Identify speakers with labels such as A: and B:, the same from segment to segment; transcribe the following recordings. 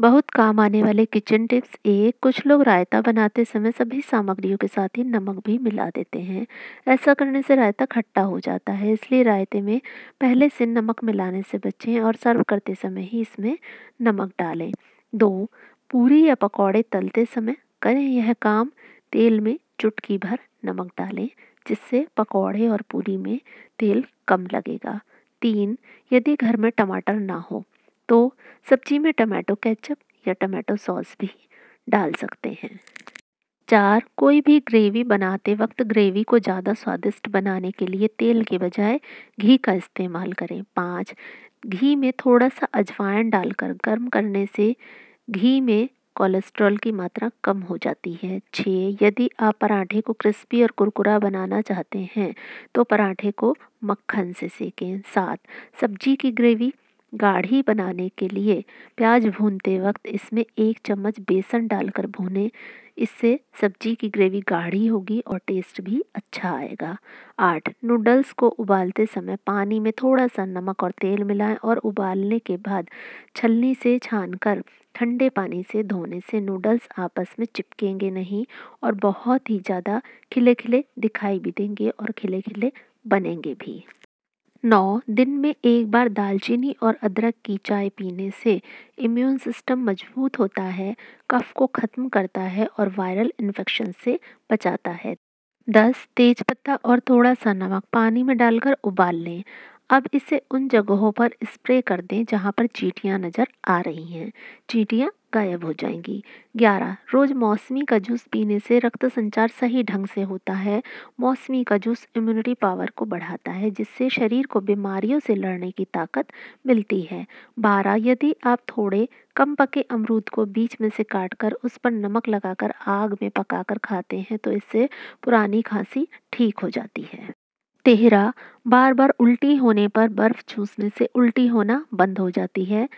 A: बहुत काम आने वाले किचन टिप्स एक कुछ लोग रायता बनाते समय सभी सामग्रियों के साथ ही नमक भी मिला देते हैं ऐसा करने से रायता खट्टा हो जाता है इसलिए रायते में पहले से नमक मिलाने से बचें और सर्व करते समय ही इसमें नमक डालें दो पूरी या पकौड़े तलते समय करें यह काम तेल में चुटकी भर नमक डालें जिससे पकौड़े और पूरी में तेल कम लगेगा तीन यदि घर में टमाटर ना हो तो सब्जी में टमाटो केचप या टमाटो सॉस भी डाल सकते हैं चार कोई भी ग्रेवी बनाते वक्त ग्रेवी को ज़्यादा स्वादिष्ट बनाने के लिए तेल के बजाय घी का इस्तेमाल करें पाँच घी में थोड़ा सा अजवाइन डालकर गर्म करने से घी में कोलेस्ट्रॉल की मात्रा कम हो जाती है छः यदि आप पराठे को क्रिस्पी और कुरकुरा बनाना चाहते हैं तो पराठे को मक्खन से सेकें सात सब्जी की ग्रेवी गाढ़ी बनाने के लिए प्याज भूनते वक्त इसमें एक चम्मच बेसन डालकर भूने इससे सब्जी की ग्रेवी गाढ़ी होगी और टेस्ट भी अच्छा आएगा आठ नूडल्स को उबालते समय पानी में थोड़ा सा नमक और तेल मिलाएं और उबालने के बाद छलनी से छानकर ठंडे पानी से धोने से नूडल्स आपस में चिपकेंगे नहीं और बहुत ही ज़्यादा खिले खिले दिखाई भी देंगे और खिले खिले बनेंगे भी नौ दिन में एक बार दालचीनी और अदरक की चाय पीने से इम्यून सिस्टम मजबूत होता है कफ को ख़त्म करता है और वायरल इन्फेक्शन से बचाता है दस तेज पत्ता और थोड़ा सा नमक पानी में डालकर उबाल लें अब इसे उन जगहों पर स्प्रे कर दें जहाँ पर चीटियाँ नज़र आ रही हैं चीटियाँ गायब हो जाएंगी ग्यारह रोज़ मौसमी का जूस पीने से रक्त संचार सही ढंग से होता है मौसमी का जूस इम्यूनिटी पावर को बढ़ाता है जिससे शरीर को बीमारियों से लड़ने की ताकत मिलती है बारह यदि आप थोड़े कम पके अमरूद को बीच में से काटकर उस पर नमक लगाकर आग में पकाकर खाते हैं तो इससे पुरानी खांसी ठीक हो जाती है तेहरा बार बार उल्टी होने पर बर्फ़ चूसने से उल्टी होना बंद हो जाती है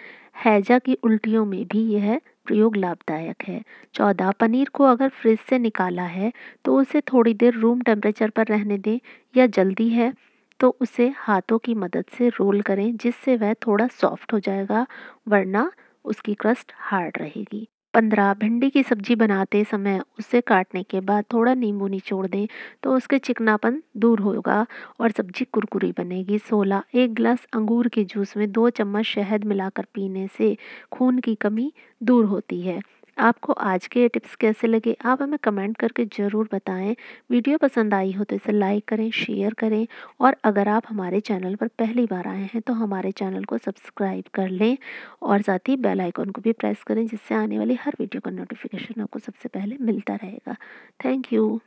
A: हैजा की उल्टियों में भी यह प्रयोग लाभदायक है चौदह पनीर को अगर फ्रिज से निकाला है तो उसे थोड़ी देर रूम टेम्परेचर पर रहने दें या जल्दी है तो उसे हाथों की मदद से रोल करें जिससे वह थोड़ा सॉफ्ट हो जाएगा वरना उसकी क्रस्ट हार्ड रहेगी पंद्रह भिंडी की सब्जी बनाते समय उसे काटने के बाद थोड़ा नींबू निचोड़ दें तो उसके चिकनापन दूर होगा और सब्जी कुरकुरी बनेगी सोलह एक गिलास अंगूर के जूस में दो चम्मच शहद मिलाकर पीने से खून की कमी दूर होती है आपको आज के ये टिप्स कैसे लगे आप हमें कमेंट करके ज़रूर बताएं वीडियो पसंद आई हो तो इसे लाइक करें शेयर करें और अगर आप हमारे चैनल पर पहली बार आए हैं तो हमारे चैनल को सब्सक्राइब कर लें और साथ ही बेल आइकॉन को भी प्रेस करें जिससे आने वाली हर वीडियो का नोटिफिकेशन आपको सबसे पहले मिलता रहेगा थैंक यू